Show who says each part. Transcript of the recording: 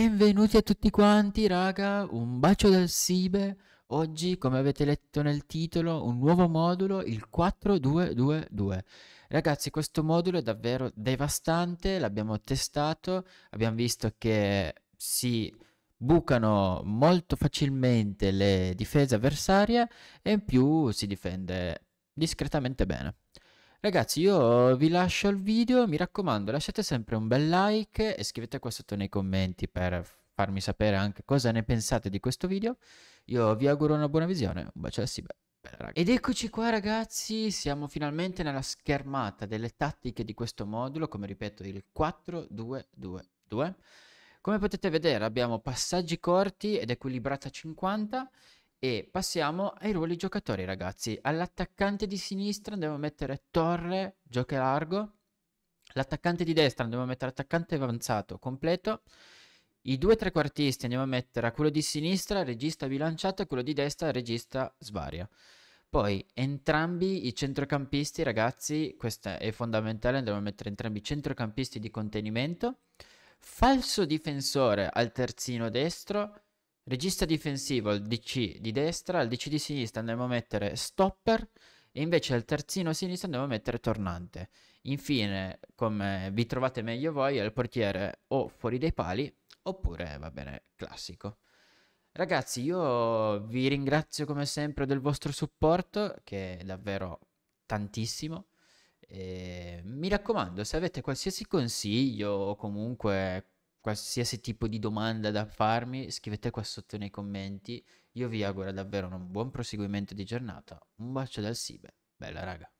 Speaker 1: Benvenuti a tutti quanti, raga. Un bacio dal Sibe. Oggi, come avete letto nel titolo, un nuovo modulo, il 4222. Ragazzi, questo modulo è davvero devastante, l'abbiamo testato, abbiamo visto che si bucano molto facilmente le difese avversarie e in più si difende discretamente bene. Ragazzi, io vi lascio il video, mi raccomando, lasciate sempre un bel like e scrivete qua sotto nei commenti per farmi sapere anche cosa ne pensate di questo video. Io vi auguro una buona visione, un bacio da Sibe. Ed eccoci qua ragazzi, siamo finalmente nella schermata delle tattiche di questo modulo, come ripeto il 4-2-2-2. Come potete vedere abbiamo passaggi corti ed equilibrata 50 e passiamo ai ruoli giocatori, ragazzi. All'attaccante di sinistra andiamo a mettere torre, gioca largo. L'attaccante di destra andiamo a mettere attaccante avanzato completo. I due trequartisti andiamo a mettere a quello di sinistra regista bilanciato e quello di destra regista svaria. Poi entrambi i centrocampisti, ragazzi, questo è fondamentale, andiamo a mettere entrambi i centrocampisti di contenimento. Falso difensore al terzino destro regista difensivo al DC di destra, al DC di sinistra andremo a mettere stopper e invece al terzino sinistro andremo a mettere tornante. Infine, come vi trovate meglio voi, è il portiere o fuori dai pali oppure, va bene, classico. Ragazzi, io vi ringrazio come sempre del vostro supporto, che è davvero tantissimo. E mi raccomando, se avete qualsiasi consiglio o comunque qualsiasi tipo di domanda da farmi, scrivete qua sotto nei commenti. Io vi auguro davvero un buon proseguimento di giornata. Un bacio dal Sibe. Bella raga.